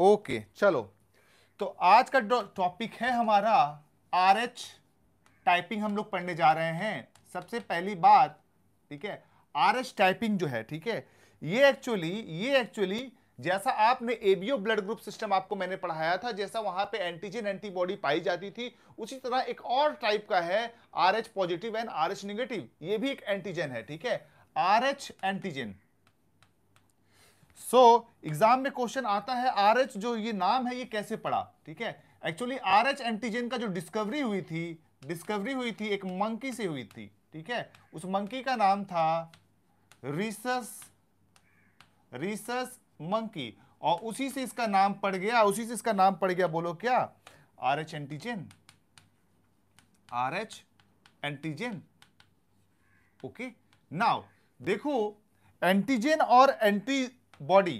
Okay चलो तो आज का टॉपिक है हमारा आर एच टाइपिंग हम लोग पढ़ने जा रहे हैं सबसे पहली बात ठीक है आर एच टाइपिंग जो है ठीक है ये एक्चुअली ये एक्चुअली जैसा आपने एबीओ ब्लड ग्रुप सिस्टम आपको मैंने पढ़ाया था जैसा वहां पे एंटीजन एंटीबॉडी पाई जाती थी उसी तरह एक और टाइप का है R H positive and R H negative ये भी एक एंटीजन है ठीक है R H antigen so so, exam में क्वेश्चन आता है आर एच जो ये नाम है ये कैसे पड़ा ठीक है एक्चुअली आर एच एंटीजन का जो डिस्कवरी हुई थी डिस्कवरी हुई थी एक मंकी से हुई थी ठीक है उस मंकी का नाम था रिसस रिसस मंकी और उसी से इसका नाम पड़ गया उसी से इसका नाम पड़ गया बोलो क्या R H antigen R H antigen okay now देखो एंटीजन और एंटी बॉडी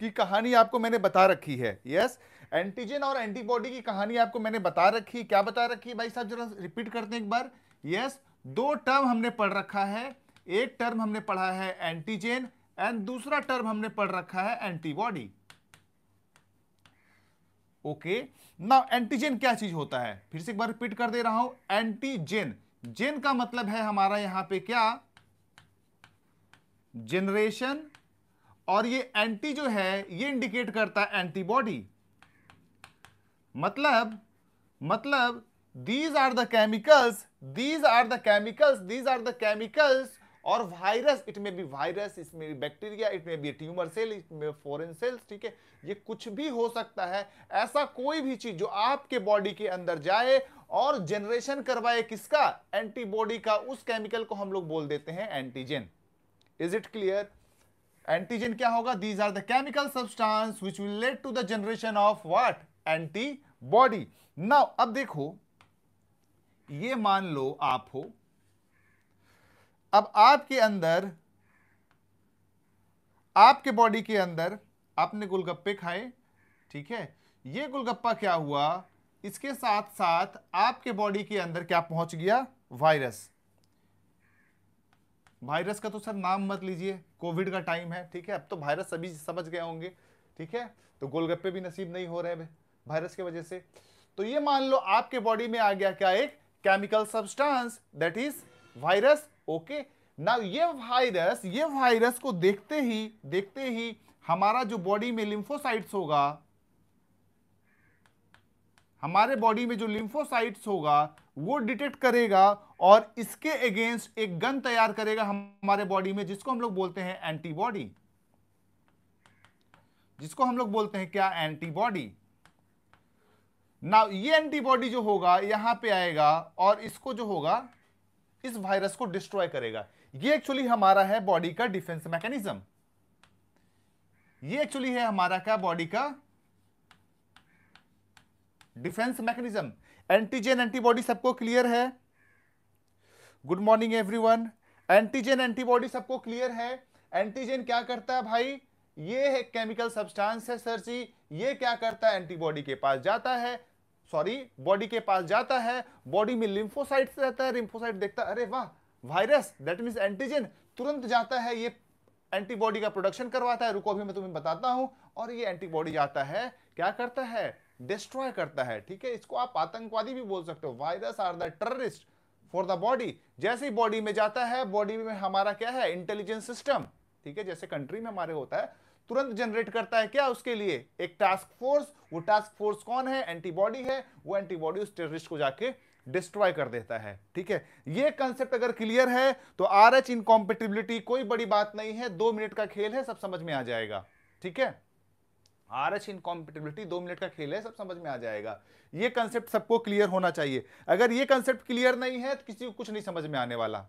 की कहानी आपको मैंने बता रखी है यस एंटीजन और एंटीबॉडी की कहानी आपको मैंने बता रखी क्या बता रखी है भाई साहब जरा रिपीट करते हैं एक बार यस दो टर्म हमने पढ़ रखा है एक टर्म हमने पढ़ा है एंटीजन एंड दूसरा टर्म हमने पढ़ रखा है एंटीबॉडी ओके नाउ एंटीजन क्या चीज होता है फिर से एक बार रिपीट कर दे रहा हूं एंटीजेन जेन का मतलब है हमारा यहां पे क्या जेनरेशन और ये एंटी जो है ये इंडिकेट करता है एंटीबॉडी मतलब मतलब these are the chemicals these are the chemicals these are the chemicals और virus it may be virus इसमें भी bacteria it may be tumour cell it may foreign cells ठीक है ये कुछ भी हो सकता है ऐसा कोई भी चीज जो आपके बॉडी के अंदर जाए और जनरेशन करवाए किसका एंटीबॉडी का उस केमिकल को हम लोग बोल देते हैं antigen is it clear antigen क्या होगा these are the chemical substance which will lead to the generation of what antibody now अब देखो ये मान लो आप हो अब आपके अंदर आपके बॉडी के अंदर आपने गोलगप्पे खाए ठीक है ये गोलगप्पा क्या हुआ इसके साथ साथ आपके बॉडी के अंदर क्या पहुंच गया वायरस वायरस का तो सर नाम मत लीजिए कोविड का टाइम है ठीक है अब तो वायरस सभी समझ गए होंगे ठीक है तो गोलगप्पे भी नसीब नहीं हो रहे वायरस की वजह से तो ये मान लो आपके बॉडी में आ गया क्या एक chemical substance that is virus okay ना ये वायरस ये वायरस को देखते ही देखते ही हमारा जो बॉडी में लिम्फोसाइट्स होगा हमारे बॉडी में जो लिम्फोसाइट्स होगा वो डिटेक्ट करेगा और इसके अगेंस्ट एक गन तैयार करेगा हमारे बॉडी में जिसको हम लोग बोलते हैं एंटीबॉडी जिसको हम लोग बोलते हैं क्या एंटीबॉडी ना ये एंटीबॉडी जो होगा यहां पे आएगा और इसको जो होगा इस वायरस को डिस्ट्रॉय करेगा ये एक्चुअली हमारा है बॉडी का डिफेंस मैकेनिज्म ये एक्चुअली है हमारा क्या बॉडी का डिफेंस मैकेनिज्म एंटीजन एंटीबॉडी सबको क्लियर है good morning everyone antigen antibody सबको क्लियर है एंटीजन क्या करता है भाई ये है केमिकल सब्सटेंस है सर जी ये क्या करता है एंटीबॉडी के पास जाता है सॉरी बॉडी के पास जाता है बॉडी में लिम्फोसाइट रहता है लिम्फोसाइट देखता है अरे वाह वायरस दैट मीन एंटीजन तुरंत जाता है ये एंटीबॉडी का प्रोडक्शन करवाता है रुको अभी मैं तुम्हें बताता हूं और ये एंटीबॉडी जाता है क्या करता है डिस्ट्रॉय करता है ठीक है इसको आप आतंकवादी भी बोल सकते हो virus are the terrorist for the body जैसे ही बॉडी में जाता है बॉडी में हमारा क्या है इंटेलिजेंस सिस्टम ठीक है जैसे कंट्री में हमारे होता है तुरंत जनरेट करता है क्या उसके लिए एक टास्क फोर्स वो टास्क फोर्स कौन है एंटीबॉडी है वो एंटीबॉडी उस टेररिस्ट को जाके डिस्ट्रॉय कर देता है ठीक है ये कंसेप्ट अगर क्लियर है तो आर एच इनकॉम्पिटिबिलिटी कोई बड़ी बात नहीं है दो मिनट का खेल है सब समझ में आ जाएगा ठीक है आरच इनकॉम्पिटेबिलिटी दो मिनट का खेल है सब समझ में आ जाएगा ये कंसेप्ट सबको क्लियर होना चाहिए अगर ये कंसेप्ट क्लियर नहीं है तो किसी को कुछ नहीं समझ में आने वाला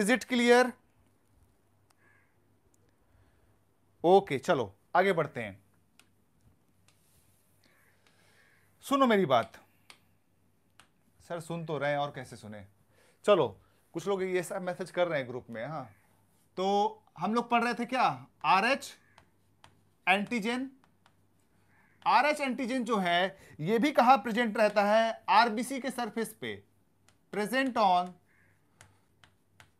इज इट क्लियर ओके चलो आगे बढ़ते हैं सुनो मेरी बात सर सुन तो रहे हैं और कैसे सुने चलो कुछ लोग ये सब मैसेज कर रहे हैं ग्रुप में हाँ तो हम लोग पढ़ रहे थे क्या R H antigen RH antigen जो है ये भी कहा प्रेजेंट रहता है आरबीसी के सरफेस पे present on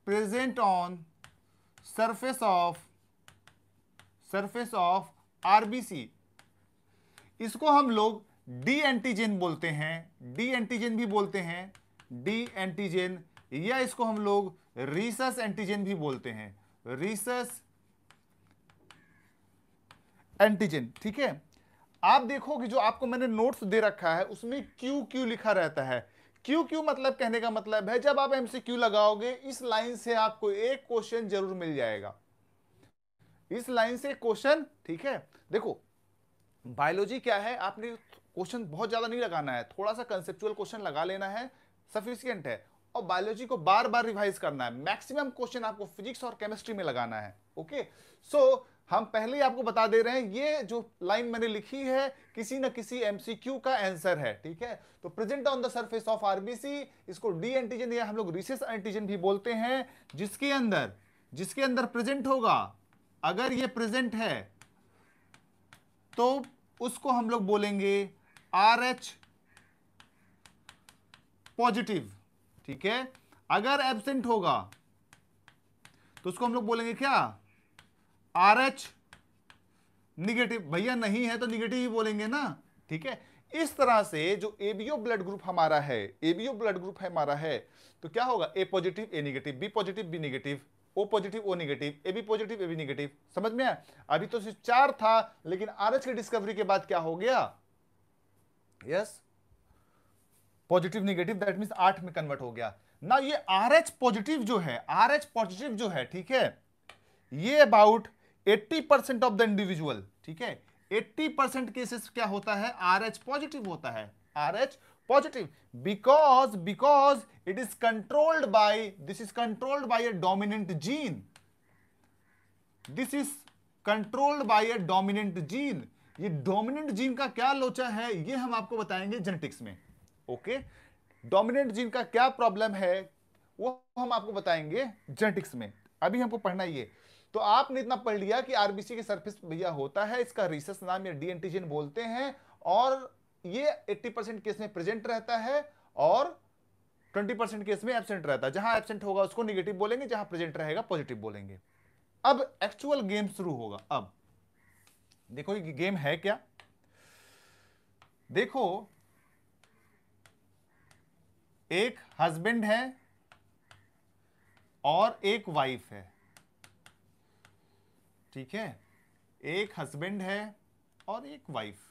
present on surface of surface of RBC इसको हम लोग डी एंटीजन बोलते हैं डी एंटीजन भी बोलते हैं डी एंटीजन या इसको हम लोग रिसस एंटीजन भी बोलते हैं रिसस एंटीजन ठीक है आप देखो कि जो आपको मैंने नोट्स दे रखा है उसमें क्यू क्यू लिखा रहता है क्यू क्यू मतलब कहने का मतलब है जब आप एमसीक्यू लगाओगे इस लाइन से आपको एक क्वेश्चन जरूर मिल जाएगा इस लाइन से क्वेश्चन ठीक है देखो बायोलॉजी क्या है आपने क्वेश्चन बहुत ज्यादा नहीं लगाना है थोड़ा सा कंसेप्चुअल क्वेश्चन लगा लेना है सफिशियंट है और बायोलॉजी को बार बार रिवाइज करना है मैक्सिमम क्वेश्चन आपको फिजिक्स और केमिस्ट्री में लगाना है ओके सो so, हम पहले ही आपको बता दे रहे हैं ये जो लाइन मैंने लिखी है किसी न किसी एमसीक्यू का आंसर है ठीक है तो present on the surface of RBC इसको डी एंटीजन या हम लोग रिसेस एंटीजन भी बोलते हैं जिसके अंदर जिसके अंदर प्रेजेंट होगा अगर ये प्रेजेंट है तो उसको हम लोग बोलेंगे आर एच पॉजिटिव ठीक है अगर एबसेंट होगा तो उसको हम लोग बोलेंगे क्या आर एच निगेटिव भैया नहीं है तो निगेटिव ही बोलेंगे ना ठीक है इस तरह से जो एबीओ ब्लड ग्रुप हमारा है एबीओ ब्लड ग्रुप है हमारा है तो क्या होगा A positive A negative B positive B negative O positive O negative A B positive A B negative समझ में आया अभी तो सिर्फ चार था लेकिन आर एच की डिस्कवरी के बाद क्या हो गया yes positive negative that mean आठ में कन्वर्ट हो गया ना ये आर एच पॉजिटिव जो है आर एच पॉजिटिव जो है ठीक है ये about eighty percent of the individual ठीक है एट्टी परसेंट केसेस क्या होता है आर एच पॉजिटिव होता है R H positive because because it is controlled by this is controlled by a dominant gene this is controlled by a dominant gene ये dominant gene का क्या लोचा है ये हम आपको बताएंगे जेनेटिक्स में ओके डोमिनेंट जीन का क्या प्रॉब्लम है वो हम आपको बताएंगे जेनेटिक्स में अभी हमको पढ़ना ये तो आपने इतना पढ़ लिया कि आरबीसी के सर्फिस भैया होता है इसका रिसर्स नाम या डी एंटीजन बोलते हैं और ये 80 परसेंट केस में प्रेजेंट रहता है और 20 परसेंट केस में एबसेंट रहता है जहां एबसेंट होगा उसको निगेटिव बोलेंगे जहां प्रेजेंट रहेगा पॉजिटिव बोलेंगे अब एक्चुअल गेम शुरू होगा अब देखो ये गेम है क्या देखो एक हस्बैंड है और एक वाइफ है ठीक है एक हस्बैंड है और एक वाइफ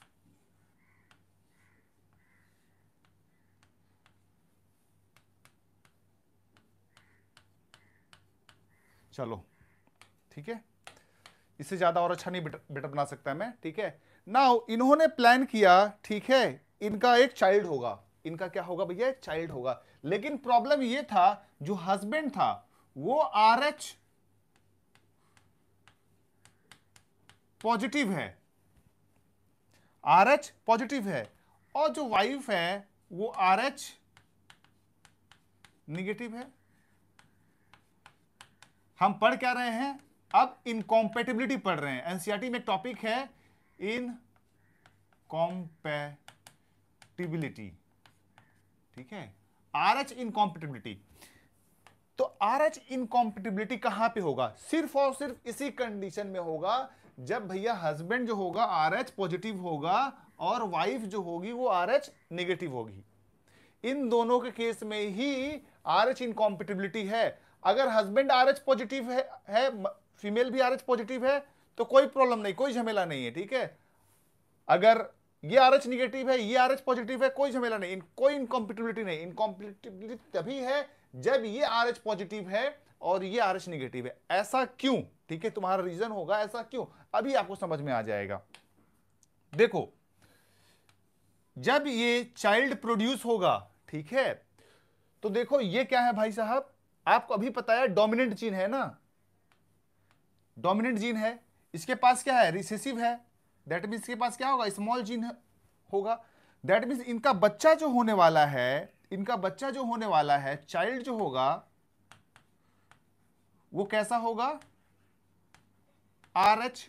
चलो ठीक है इससे ज्यादा और अच्छा नहीं बेटर बना सकता मैं ठीक है नाउ इन्होंने प्लान किया ठीक है इनका एक चाइल्ड होगा इनका क्या होगा भैया चाइल्ड होगा लेकिन प्रॉब्लम ये था जो हस्बैंड था वो आरएच पॉजिटिव है आर एच पॉजिटिव है और जो वाइफ है वो आर एच निगेटिव है हम पढ़ क्या रहे हैं अब इनकॉम्पेटिबिलिटी पढ़ रहे हैं एनसीआरटी e में टॉपिक है इन कॉम्पेटिबिलिटी ठीक है आर एच इनकॉम्पेटिबिलिटी तो आर एच इनकॉम्पेटिबिलिटी कहां पे होगा सिर्फ और सिर्फ इसी कंडीशन में होगा जब भैया हस्बैंड जो होगा आर पॉजिटिव होगा और वाइफ जो होगी वो आर नेगेटिव होगी इन दोनों के केस में ही आर एच इनकॉम्पिटिबिलिटी है अगर हस्बैंड आर एच पॉजिटिव है, है फीमेल भी आर एच पॉजिटिव है तो कोई प्रॉब्लम नहीं कोई झमेला नहीं है ठीक है अगर ये आर एच निगेटिव है ये आर एच पॉजिटिव है कोई झमेला नहीं कोई इनकॉम्पिटिबिलिटी नहीं इनकॉम्पिटिबिलिटी तभी है जब ये आर एच पॉजिटिव है और ये आर एच निगेटिव है ऐसा क्यों ठीक है तुम्हारा रीजन होगा ऐसा क्यों अभी आपको समझ में आ जाएगा देखो जब ये चाइल्ड प्रोड्यूस होगा ठीक है तो देखो ये क्या है भाई साहब आपको अभी पता है डोमिनेंट जीन है ना डोमिनेंट जीन है इसके पास क्या है रिसेसिव है दैट मीन्स इसके पास क्या होगा स्मॉल जीन होगा दैट मीन्स इनका बच्चा जो होने वाला है इनका बच्चा जो होने वाला है चाइल्ड जो होगा वो कैसा होगा R H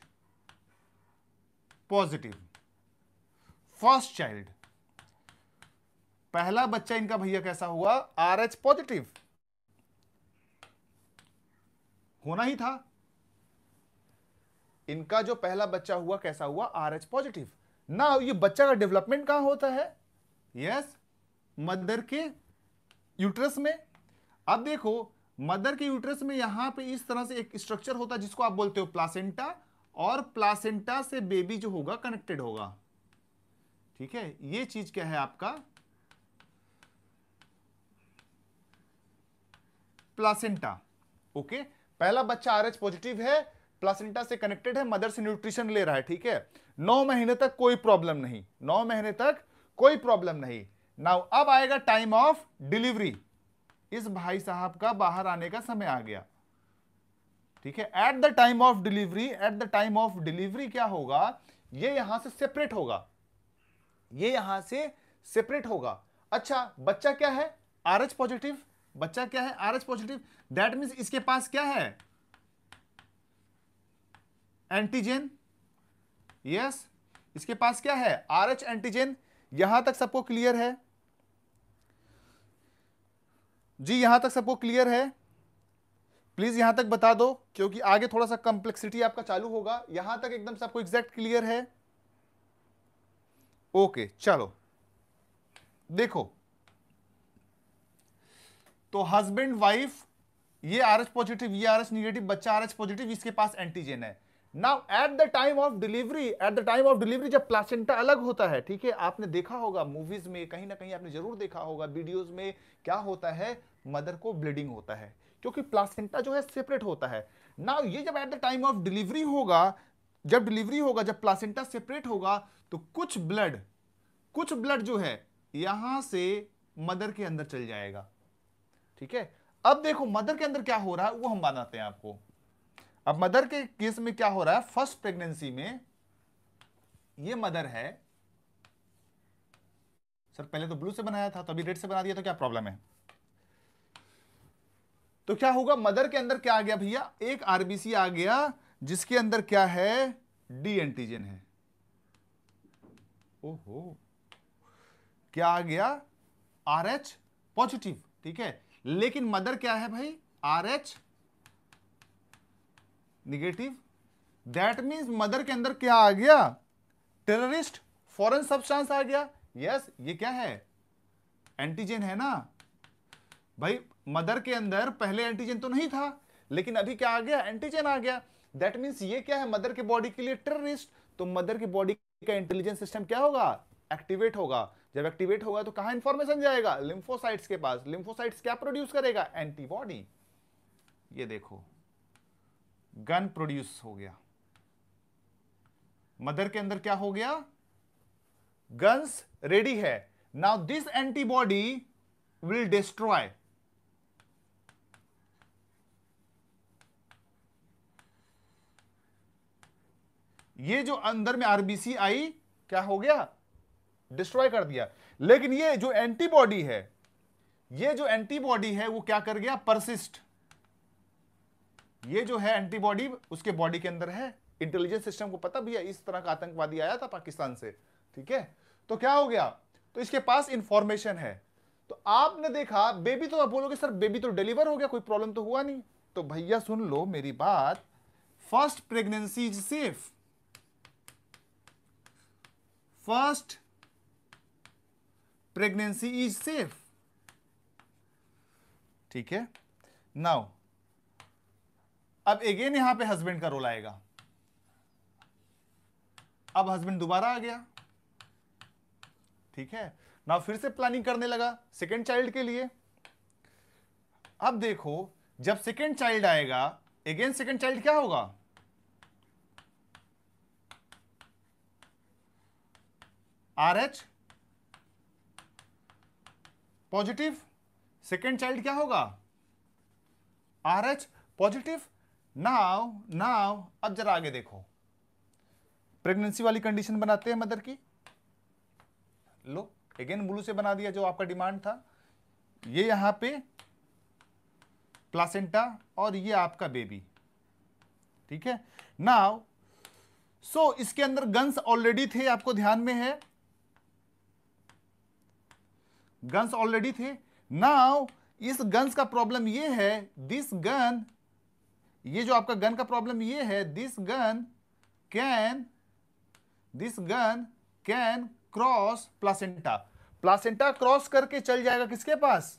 positive first child पहला बच्चा इनका भैया कैसा हुआ आर एच पॉजिटिव होना ही था इनका जो पहला बच्चा हुआ कैसा हुआ आर एच पॉजिटिव ना ये बच्चा का डेवलपमेंट कहां होता है यस yes, मदर के यूट्रस में अब देखो मदर के यूट्रस में यहाँ पे इस तरह से एक स्ट्रक्चर होता है जिसको आप बोलते हो प्लासेंटा और प्लासेंटा से बेबी जो होगा कनेक्टेड होगा ठीक है ये चीज क्या है आपका प्लासेंटा ओके पहला बच्चा आरएच पॉजिटिव है प्लासेंटा से कनेक्टेड है मदर से न्यूट्रिशन ले रहा है ठीक है नौ महीने तक कोई प्रॉब्लम नहीं नौ महीने तक कोई प्रॉब्लम नहीं नाउ अब आएगा टाइम ऑफ डिलीवरी इस भाई साहब का बाहर आने का समय आ गया ठीक है at the time of delivery at the time of delivery क्या होगा ये यहां से सेपरेट होगा ये यहां से सेपरेट होगा अच्छा बच्चा क्या है आर एच पॉजिटिव बच्चा क्या है R H positive that mean इसके पास क्या है एंटीजन यस yes. इसके पास क्या है आर एच एंटीजन यहां तक सबको क्लियर है जी यहां तक सबको क्लियर है प्लीज यहां तक बता दो क्योंकि आगे थोड़ा सा कॉम्प्लेक्सिटी आपका चालू होगा यहां तक एकदम सबको एग्जैक्ट क्लियर है ओके चलो देखो तो हस्बैंड वाइफ ये आर एच पॉजिटिव ये आर एच निगेटिव बच्चा आर एच पॉजिटिव इसके पास एंटीजन है now at the time of delivery at the time of delivery जब प्लासेंटा अलग होता है ठीक है आपने देखा होगा मूवीज में कहीं ना कहीं आपने जरूर देखा होगा वीडियोज में क्या होता है मदर को ब्लीडिंग होता है क्योंकि प्लासेंटा जो है सेपरेट होता है नाउ ये जब at the time of delivery होगा जब डिलीवरी होगा जब प्लासेंटा सेपरेट होगा तो कुछ ब्लड कुछ ब्लड जो है यहां से मदर के अंदर चल जाएगा ठीक है अब देखो मदर के अंदर क्या हो रहा है वो हम बताते हैं आपको अब मदर के केस में क्या हो रहा है फर्स्ट प्रेगनेंसी में ये मदर है सर पहले तो ब्लू से बनाया था तो अभी रेड से बना दिया तो क्या प्रॉब्लम है तो क्या होगा मदर के अंदर क्या आ गया भैया एक आरबीसी आ गया जिसके अंदर क्या है डी एंटीजन है ओहो क्या आ गया आर एच पॉजिटिव ठीक है लेकिन मदर क्या है भाई R H negative that means mother के अंदर क्या आ गया टेररिस्ट फॉरन सब्सटेंस आ गया यस yes, ये क्या है एंटीजन है ना भाई मदर के अंदर पहले एंटीजन तो नहीं था लेकिन अभी क्या आ गया एंटीजन आ गया दैट मीन्स ये क्या है मदर के बॉडी के लिए टेररिस्ट तो मदर की बॉडी का इंटेलिजेंस सिस्टम क्या होगा एक्टिवेट होगा जब एक्टिवेट होगा तो कहां इंफॉर्मेशन जाएगा लिम्फोसाइट्स के पास लिम्फोसाइट्स क्या प्रोड्यूस करेगा एंटीबॉडी ये देखो गन प्रोड्यूस हो गया मदर के अंदर क्या हो गया गन्स रेडी है now this antibody will destroy ये जो अंदर में आरबीसी आई क्या हो गया डिस्ट्रॉय कर दिया लेकिन ये जो एंटीबॉडी है ये जो एंटीबॉडी है वो क्या कर गया परसिस्ट ये जो है एंटीबॉडी उसके बॉडी के अंदर है इंटेलिजेंस सिस्टम को पता भैया इस तरह का आतंकवादी आया था पाकिस्तान से ठीक है तो क्या हो गया तो इसके पास इंफॉर्मेशन है तो आपने देखा बेबी तो आप बोलोगे सर बेबी तो डिलीवर हो गया कोई प्रॉब्लम तो हुआ नहीं तो भैया सुन लो मेरी बात first pregnancy is safe first pregnancy is safe ठीक है नाउ अब अगेन यहां पे हस्बैंड का रोल आएगा अब हस्बैंड दोबारा आ गया ठीक है ना फिर से प्लानिंग करने लगा सेकेंड चाइल्ड के लिए अब देखो जब सेकेंड चाइल्ड आएगा अगेन सेकेंड चाइल्ड क्या होगा R H positive second child क्या होगा R H positive now now अब जरा आगे देखो प्रेगनेंसी वाली कंडीशन बनाते हैं मदर की लो अगेन ब्लू से बना दिया जो आपका डिमांड था ये यहां पे प्लासेंटा और ये आपका बेबी ठीक है नाव सो so, इसके अंदर गन्स ऑलरेडी थे आपको ध्यान में है गन्स ऑलरेडी थे नाव इस गन्स का प्रॉब्लम ये है दिस गन ये जो आपका गन का प्रॉब्लम ये है this gun can this gun can cross placenta placenta cross करके चल जाएगा किसके पास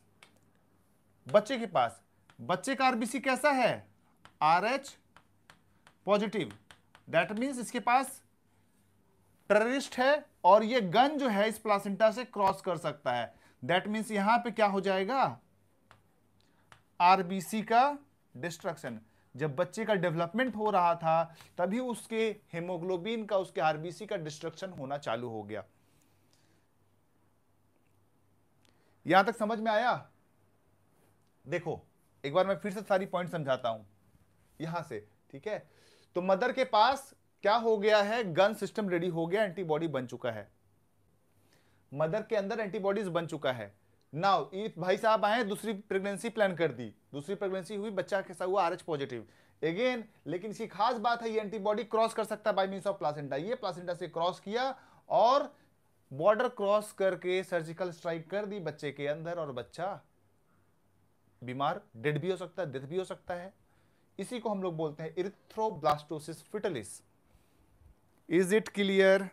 बच्चे के पास बच्चे का आरबीसी कैसा है R H positive that means इसके पास टेररिस्ट है और ये गन जो है इस प्लासेंटा से क्रॉस कर सकता है दैट मीन्स यहां पे क्या हो जाएगा आरबीसी का डिस्ट्रक्शन जब बच्चे का डेवलपमेंट हो रहा था तभी उसके हेमोग्लोबिन का उसके आरबीसी का डिस्ट्रक्शन होना चालू हो गया यहां तक समझ में आया देखो एक बार मैं फिर से सारी पॉइंट समझाता हूं यहां से ठीक है तो मदर के पास क्या हो गया है गन सिस्टम रेडी हो गया एंटीबॉडी बन चुका है मदर के अंदर एंटीबॉडीज बन चुका है नाउ इफ भाई साहब आए दूसरी प्रेगनेंसी प्लान कर दी दूसरी प्रेगनेंसी हुई बच्चा कैसा हुआ आर पॉजिटिव अगेन लेकिन इसकी खास बात है ये एंटीबॉडी क्रॉस कर सकता है बाई मीन्स ऑफ प्लासेंटा ये प्लासेंटा से क्रॉस किया और बॉर्डर क्रॉस करके सर्जिकल स्ट्राइक कर दी बच्चे के अंदर और बच्चा बीमार डेड भी हो सकता है डेथ भी हो सकता है इसी को हम लोग बोलते हैं erythroblastosis fetalis is it clear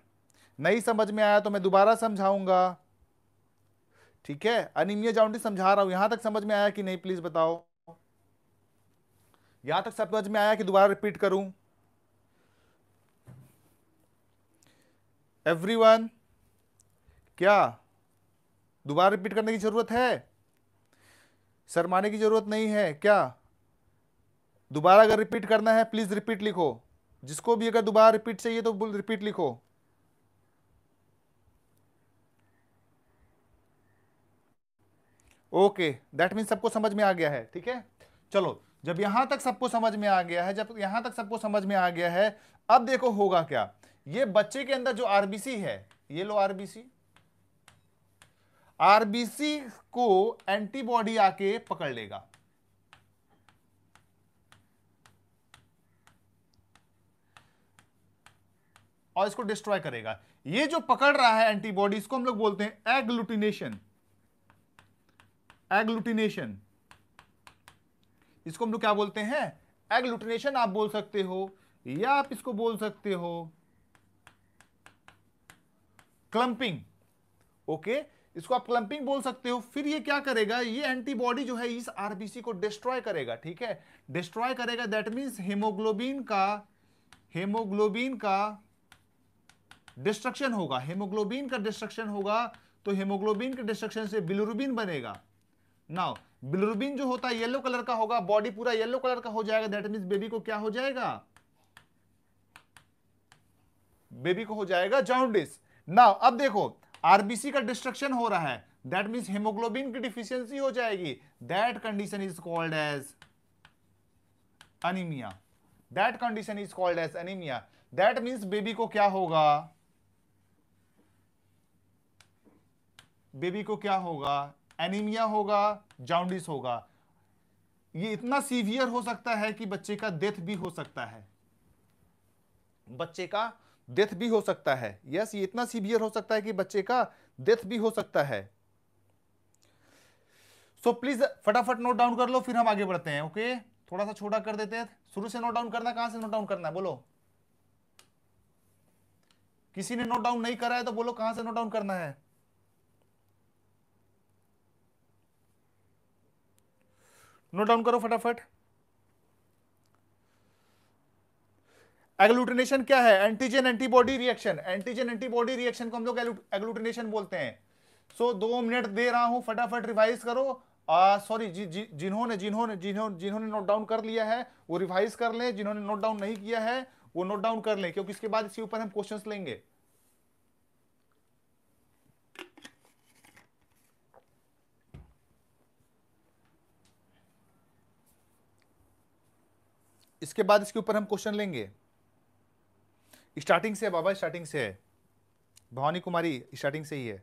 नहीं समझ में आया तो मैं दोबारा समझाऊंगा ठीक है अनिमिया जाउंडी समझा रहा हूं यहां तक समझ में आया कि नहीं प्लीज बताओ यहां तक समझ में आया कि दोबारा रिपीट करूं एवरीवन क्या दोबारा रिपीट करने की जरूरत है शरमाने की जरूरत नहीं है क्या दोबारा अगर रिपीट करना है प्लीज रिपीट लिखो जिसको भी अगर दोबारा रिपीट चाहिए तो रिपीट लिखो ओके दैट मीन सबको समझ में आ गया है ठीक है चलो जब यहां तक सबको समझ में आ गया है जब यहां तक सबको समझ में आ गया है अब देखो होगा क्या ये बच्चे के अंदर जो आरबीसी है ये लो आरबीसी आरबीसी को एंटीबॉडी आके पकड़ लेगा और इसको डिस्ट्रॉय करेगा ये जो पकड़ रहा है एंटीबॉडी इसको हम लोग बोलते हैं एग्लुटिनेशन एग्लुटिनेशन इसको हम लोग क्या बोलते हैं एग्लुटिनेशन आप बोल सकते हो या आप इसको बोल सकते हो क्लंपिंग ओके इसको आप क्लंपिंग बोल सकते हो फिर ये क्या करेगा ये एंटीबॉडी जो है इस आरबीसी को डिस्ट्रॉय करेगा ठीक है डिस्ट्रॉय करेगा दैट मीन हेमोग्लोबिन का हेमोग्लोबिन का डिस्ट्रक्शन होगा हेमोग्लोबिन का डिस्ट्रक्शन होगा तो हेमोग्लोबिन के डिस्ट्रक्शन से बिलुरुबिन बनेगा नाउ बिलरुबिन जो होता है येलो कलर का होगा बॉडी पूरा येलो कलर का हो जाएगा दैट मीन बेबी को क्या हो जाएगा बेबी को हो जाएगा जॉन्डिस नाउ अब देखो आरबीसी का डिस्ट्रक्शन हो रहा है दैट मीन हेमोग्लोबिन की डिफिशियंसी हो जाएगी that condition is called as anaemia that condition is called as anaemia that means baby को क्या होगा बेबी को क्या होगा एनीमिया होगा जाउंडिस होगा ये इतना सीवियर हो सकता है कि बच्चे का डेथ भी हो सकता है बच्चे का डेथ भी हो सकता है यस ये इतना सीवियर हो सकता है कि बच्चे का डेथ भी हो सकता है सो so, प्लीज फटाफट नोट डाउन कर लो फिर हम आगे बढ़ते हैं ओके थोड़ा सा छोटा कर देते हैं शुरू से नोट डाउन करना कहां से नोट डाउन करना है बोलो किसी ने नोट डाउन नहीं करा है तो बोलो कहां से नोट डाउन करना है नोट डाउन करो फटाफट एग्लूटिनेशन क्या है antigen antibody reaction antigen antibody reaction को हम लोग एग्लूटिनेशन बोलते हैं सो so, दो मिनट दे रहा हूं फटाफट रिवाइज करो सॉरी जिन्होंने जिन्होंने जिन्होंने जिन्होंने नोट डाउन कर लिया है वो रिवाइज कर लें जिन्होंने नोट डाउन नहीं किया है वो नोट डाउन कर लें क्योंकि इसके बाद इसके ऊपर हम क्वेश्चंस लेंगे इसके बाद इसके ऊपर हम क्वेश्चन लेंगे स्टार्टिंग से बाबा स्टार्टिंग से है भवानी कुमारी स्टार्टिंग से ही है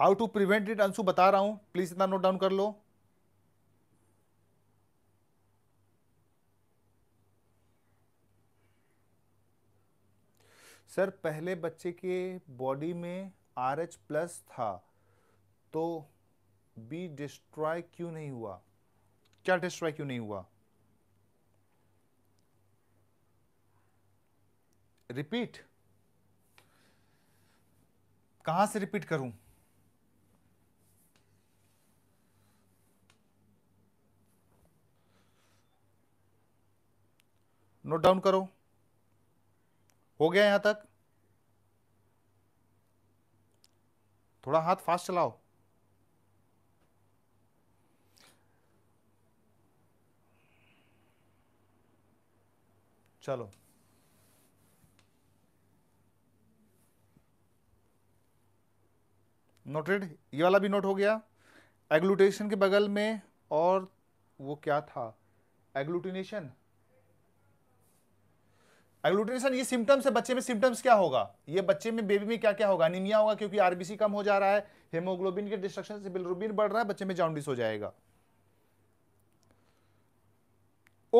how to prevent it Anshu बता रहा हूं प्लीज इतना नोट डाउन कर लो सर पहले बच्चे के बॉडी में आर एच प्लस था तो बी डिस्ट्रॉय क्यों नहीं हुआ क्या डिस्ट्रॉय क्यों नहीं हुआ रिपीट कहां से रिपीट करूं नोट डाउन करो हो गया यहां तक थोड़ा हाथ फास्ट चलाओ चलो नोटेड ये वाला भी नोट हो गया एग्लूटेशन के बगल में और वो क्या था एग्लूटिनेशन एग्लूटिनेशन ये सिम्टम्स है बच्चे में सिम्टम्स क्या होगा ये बच्चे में बेबी में क्या क्या होगा निमिया होगा क्योंकि आरबीसी कम हो जा रहा है हेमोग्लोबिन के डिस्ट्रक्शन से बिलरुबिन बढ़ रहा है बच्चे में जॉन्डिस हो जाएगा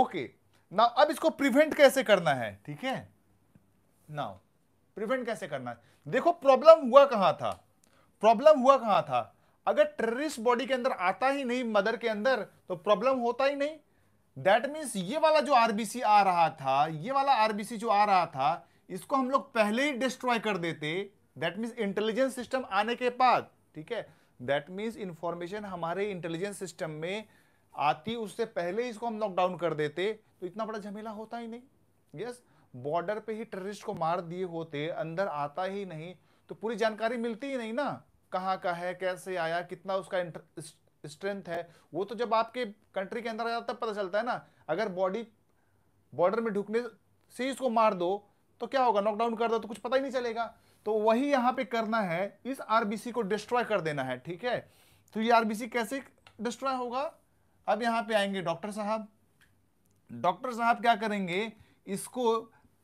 ओके ना अब इसको प्रिवेंट कैसे करना है ठीक है नाउ प्रिवेंट कैसे करना है देखो प्रॉब्लम हुआ कहां था प्रॉब्लम हुआ कहां था अगर टेररिस्ट बॉडी के अंदर आता ही नहीं मदर के अंदर तो प्रॉब्लम होता ही नहीं दैट मीन्स ये वाला जो आरबीसी आ रहा था ये वाला आरबीसी जो आ रहा था इसको हम लोग पहले ही डिस्ट्रॉय कर देते दैट मीन्स इंटेलिजेंस सिस्टम आने के बाद ठीक है दैट मीन्स इंफॉर्मेशन हमारे इंटेलिजेंस सिस्टम में आती उससे पहले इसको हम लॉकडाउन कर देते तो इतना बड़ा झमेला होता ही नहीं यस yes? बॉर्डर पे ही टेररिस्ट को मार दिए होते अंदर आता ही नहीं तो पूरी जानकारी मिलती ही नहीं ना कहाँ का है कैसे आया कितना उसका स्ट्रेंथ है वो तो जब आपके कंट्री के अंदर आ जाता तब पता चलता है ना अगर बॉडी बॉर्डर में ढुकने से इसको मार दो तो क्या होगा नॉकडाउन कर दो तो कुछ पता ही नहीं चलेगा तो वही यहाँ पे करना है इस आरबीसी को डिस्ट्रॉय कर देना है ठीक है तो ये आरबीसी कैसे डिस्ट्रॉय होगा अब यहाँ पे आएंगे डॉक्टर साहब डॉक्टर साहब क्या करेंगे इसको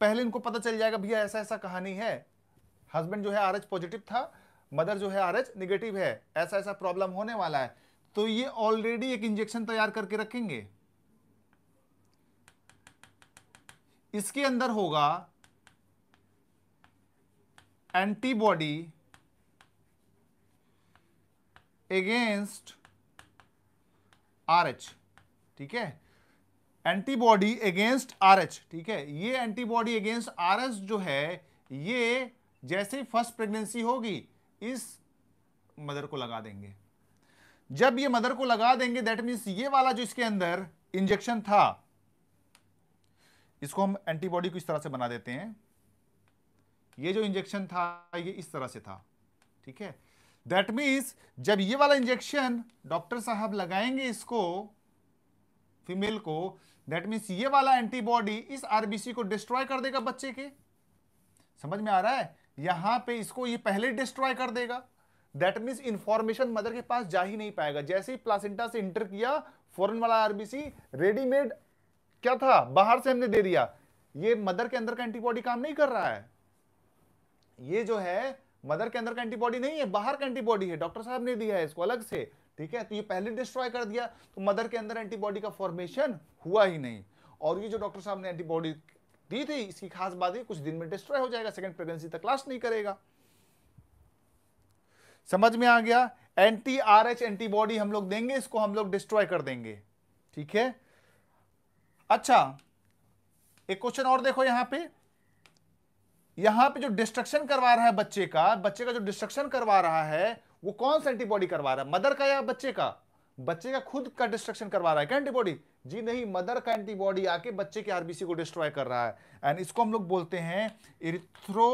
पहले इनको पता चल जाएगा भैया ऐसा ऐसा कहानी है हस्बैंड जो है आर पॉजिटिव था मदर जो है आर नेगेटिव है ऐसा ऐसा प्रॉब्लम होने वाला है तो ये ऑलरेडी एक इंजेक्शन तैयार करके रखेंगे इसके अंदर होगा एंटीबॉडी अगेंस्ट आरएच ठीक है एंटीबॉडी अगेंस्ट आरएच ठीक है ये एंटीबॉडी अगेंस्ट आरएच जो है ये जैसे फर्स्ट प्रेगनेंसी होगी इस मदर को लगा देंगे जब ये मदर को लगा देंगे दैट मीन्स ये वाला जो इसके अंदर इंजेक्शन था इसको हम एंटीबॉडी को इस तरह से बना देते हैं ये जो इंजेक्शन था ये इस तरह से था ठीक है दैट मीन्स जब ये वाला इंजेक्शन डॉक्टर साहब लगाएंगे इसको फीमेल को दैट मीन्स ये वाला एंटीबॉडी इस आरबीसी को डिस्ट्रॉय कर देगा बच्चे के समझ में आ रहा है यहां पे इसको ये पहले डिस्ट्रॉय कर देगा दैट मीन इंफॉर्मेशन मदर के पास जा ही नहीं पाएगा जैसे ही प्लासेंटा से इंटर किया फॉरन वाला आरबीसी रेडीमेड क्या था बाहर से हमने दे दिया ये मदर के अंदर का एंटीबॉडी काम नहीं कर रहा है ये जो है मदर के अंदर का एंटीबॉडी नहीं है बाहर का एंटीबॉडी है डॉक्टर साहब ने दिया है इसको अलग से ठीक है तो ये पहले डिस्ट्रॉय कर दिया तो मदर के अंदर एंटीबॉडी का फॉर्मेशन हुआ ही नहीं और ये जो डॉक्टर साहब ने एंटीबॉडी दी थी इसकी खास बात है कुछ दिन में डिस्ट्रॉय हो जाएगा सेकंड प्रेगनेंसी तक लास्ट नहीं करेगा समझ में आ गया एंटी आर एच एंटीबॉडी हम लोग देंगे इसको हम लोग डिस्ट्रॉय कर देंगे ठीक है अच्छा एक क्वेश्चन और देखो यहां पे यहां पे जो डिस्ट्रक्शन करवा रहा है बच्चे का बच्चे का जो डिस्ट्रक्शन करवा रहा है वो कौन सा एंटीबॉडी करवा रहा है मदर का या बच्चे का बच्चे का खुद का डिस्ट्रक्शन करवा रहा है क्या एंटीबॉडी जी नहीं मदर का एंटीबॉडी आके बच्चे के आरबीसी को डिस्ट्रॉय कर रहा है एंड इसको हम लोग बोलते हैं 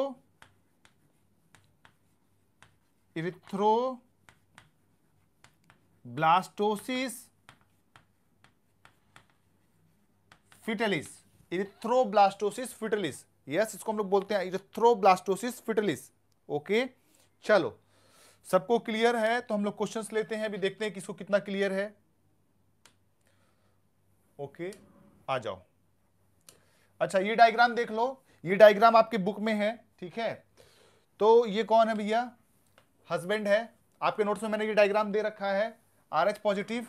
erythroblastosis fetalis blastosis fetalis yes इसको हम लोग बोलते हैं ब्लास्टोसिस फिटलिस ओके चलो सबको क्लियर है तो हम लोग क्वेश्चंस लेते हैं अभी देखते हैं कि इसको कितना क्लियर है ओके आ जाओ अच्छा ये डायग्राम देख लो ये डायग्राम आपके बुक में है ठीक है तो ये कौन है भैया हस्बैंड है आपके नोट्स में मैंने ये डायग्राम दे रखा है आर एच पॉजिटिव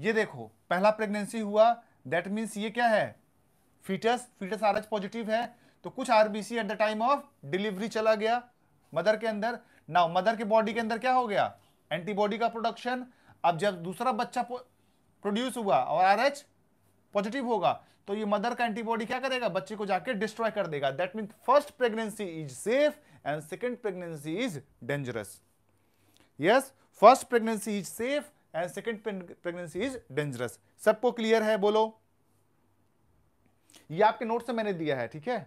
ये देखो पहला प्रेगनेंसी हुआ दैट मीन्स ये क्या है fetus fetus R H positive है तो कुछ RBC at the time of delivery चला गया मदर के अंदर ना मदर के बॉडी के अंदर क्या हो गया एंटीबॉडी का प्रोडक्शन अब जब दूसरा बच्चा प्रोड्यूस हुआ और आर पॉजिटिव होगा तो ये मदर का एंटीबॉडी क्या करेगा बच्चे को जाके डिस्ट्रॉय कर देगा that mean first pregnancy is safe and second pregnancy is dangerous yes first pregnancy is safe and second pregnancy is dangerous सबको क्लियर है बोलो ये आपके नोट से मैंने दिया है ठीक है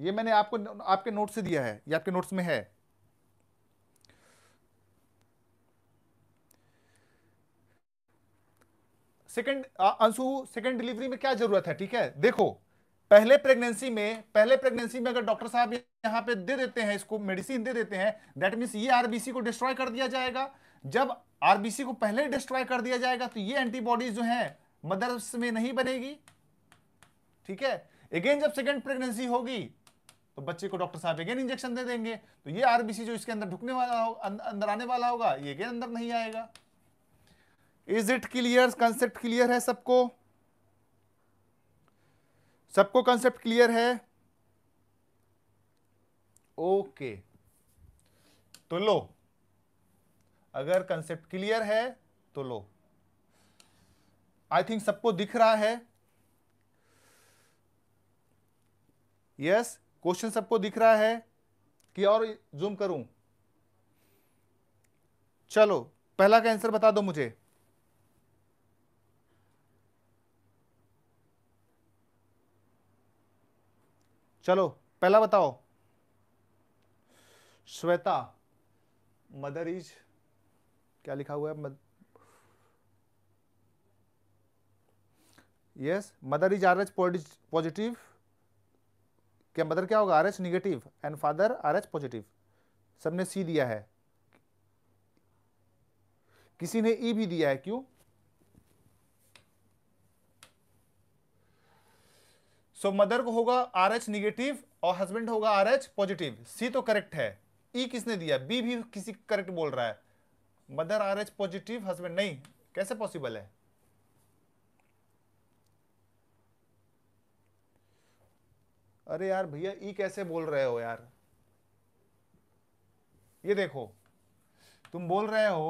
ये मैंने आपको आपके नोट से दिया है ये आपके नोट्स में है सेकंड अंशु सेकंड डिलीवरी में क्या जरूरत है ठीक है देखो पहले प्रेगनेंसी में पहले प्रेगनेंसी में अगर डॉक्टर साहब यहाँ पे दे देते हैं इसको मेडिसिन दे देते हैं दैट मीन्स ये आरबीसी को डिस्ट्रॉय कर दिया जाएगा जब आरबीसी को पहले डिस्ट्रॉय कर दिया जाएगा तो ये एंटीबॉडीज जो है मदर्स में नहीं बनेगी ठीक है अगेन जब सेकेंड प्रेगनेंसी होगी तो बच्चे को डॉक्टर साहब अगेन इंजेक्शन दे देंगे तो ये आरबीसी जो इसके अंदर ढुकने वाला हो, अं-, अंदर आने वाला होगा ये अगेन अंदर नहीं आएगा is it clear concept clear है सबको सबको कॉन्सेप्ट क्लियर है ओके तो लो अगर कंसेप्ट क्लियर है तो लो आई थिंक सबको दिख रहा है यस yes, क्वेश्चन सबको दिख रहा है कि और जूम करूं चलो पहला का आंसर बता दो मुझे चलो पहला बताओ श्वेता मदर इज क्या लिखा हुआ है मद... yes mother is R H positive क्या मदर क्या होगा R H negative and father R H positive सबने सी दिया है किसी ने ई e भी दिया है क्यों सो मदर को होगा आर एच निगेटिव और हस्बैंड होगा आर एच पॉजिटिव सी तो करेक्ट है ई e किसने दिया बी भी किसी करेक्ट बोल रहा है mother R H positive husband नहीं कैसे पॉसिबल है अरे यार भैया ई e कैसे बोल रहे हो यार ये देखो तुम बोल रहे हो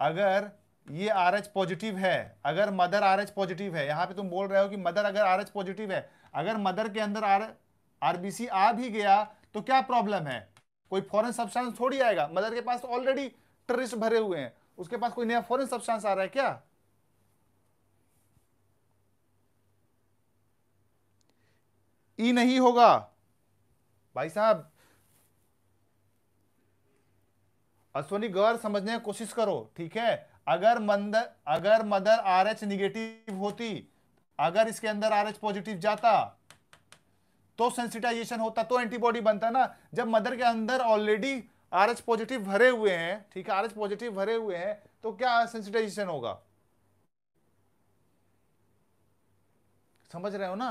अगर ये आर एच पॉजिटिव है अगर मदर आर एच पॉजिटिव है यहाँ पे तुम बोल रहे हो कि मदर अगर आर एच पॉजिटिव है अगर मदर के अंदर आर आरबीसी आ भी गया तो क्या प्रॉब्लम है कोई फॉरेन सब्सटेंस थोड़ी आएगा मदर के पास ऑलरेडी ट्रिस्ट भरे हुए हैं उसके पास कोई नया फॉरेन सब्सटेंस आ रहा है क्या ई e नहीं होगा भाई साहब अश्वनी गौर समझने की कोशिश करो ठीक है अगर मंदर अगर मदर आर एच निगेटिव होती अगर इसके अंदर आर एच पॉजिटिव जाता तो सेंसिटाइजेशन होता तो एंटीबॉडी बनता ना जब मदर के अंदर ऑलरेडी आर एच पॉजिटिव भरे हुए हैं ठीक है आर एच पॉजिटिव भरे हुए हैं तो क्या सेंसिटाइजेशन होगा समझ रहे हो ना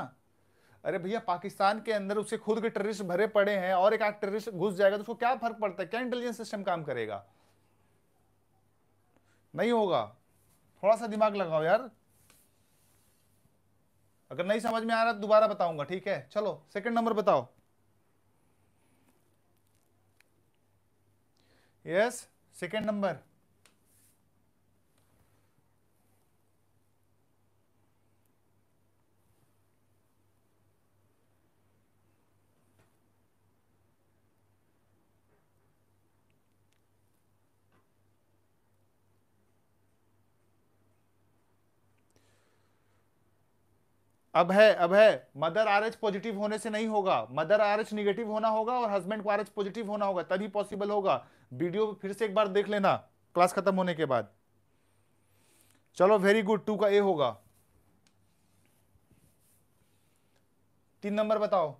अरे भैया पाकिस्तान के अंदर उसके खुद के टेररिस्ट भरे पड़े हैं और एक आठ टेररिस्ट घुस जाएगा तो उसको क्या फर्क पड़ता है क्या इंटेलिजेंस सिस्टम काम करेगा नहीं होगा थोड़ा सा दिमाग लगाओ यार अगर नहीं समझ में आ रहा तो दोबारा बताऊंगा ठीक है चलो सेकंड नंबर बताओ यस सेकंड नंबर अब है अब है मदर आर एच पॉजिटिव होने से नहीं होगा मदर आर एच निगेटिव होना होगा और हस्बैंड को आर एच पॉजिटिव होना होगा तभी पॉसिबल होगा वीडियो फिर से एक बार देख लेना क्लास खत्म होने के बाद चलो वेरी गुड टू का ए होगा तीन नंबर बताओ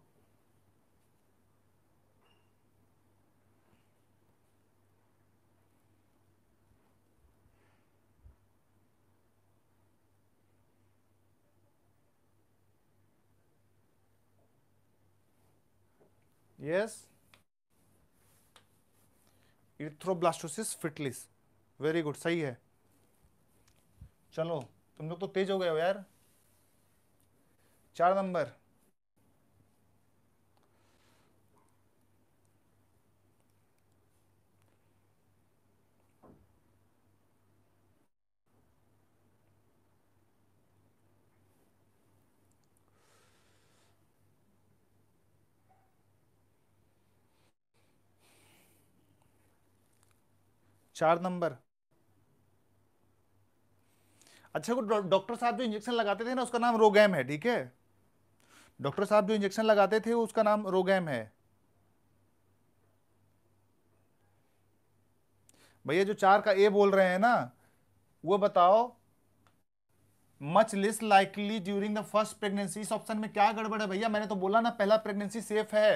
yes erythroblastosis fetalis very good सही है चलो तुम लोग तो तेज हो गए हो यार चार नंबर चार नंबर अच्छा को डॉक्टर साहब जो इंजेक्शन लगाते थे ना उसका नाम रोगैम है ठीक है डॉक्टर साहब जो इंजेक्शन लगाते थे उसका नाम रोगैम है भैया जो चार का ए बोल रहे हैं ना वो बताओ much less likely during the first pregnancy इस ऑप्शन में क्या गड़बड़ है भैया मैंने तो बोला ना पहला प्रेगनेंसी सेफ है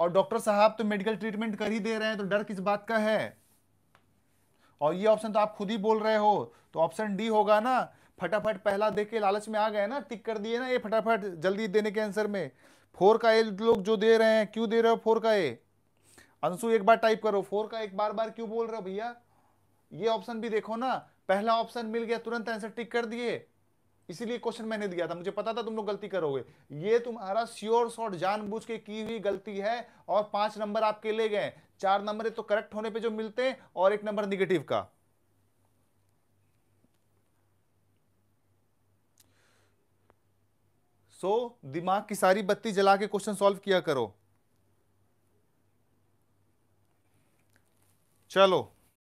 और डॉक्टर साहब तो मेडिकल ट्रीटमेंट कर ही दे रहे हैं तो डर किस बात का है और ये ऑप्शन तो आप खुद ही बोल रहे हो तो ऑप्शन डी होगा ना फटाफट पहला देख के लालच में आ गए ना टिक कर दिए ना ये फटाफट जल्दी देने के आंसर में फोर का ए लोग जो दे रहे हैं क्यों दे रहे हो फोर का ए अंशु एक बार टाइप करो फोर का एक बार बार क्यों बोल रहे हो भैया ये ऑप्शन भी देखो ना पहला ऑप्शन मिल गया तुरंत आंसर टिक कर दिए इसीलिए क्वेश्चन मैंने दिया था मुझे पता था तुम लोग गलती करोगे ये तुम्हारा श्योर शॉर्ट जानबूझ के की हुई गलती है और पांच नंबर आपके ले गए चार नंबर तो करेक्ट होने पे जो मिलते हैं और एक नंबर निगेटिव का सो so, दिमाग की सारी बत्ती जला के क्वेश्चन सॉल्व किया करो चलो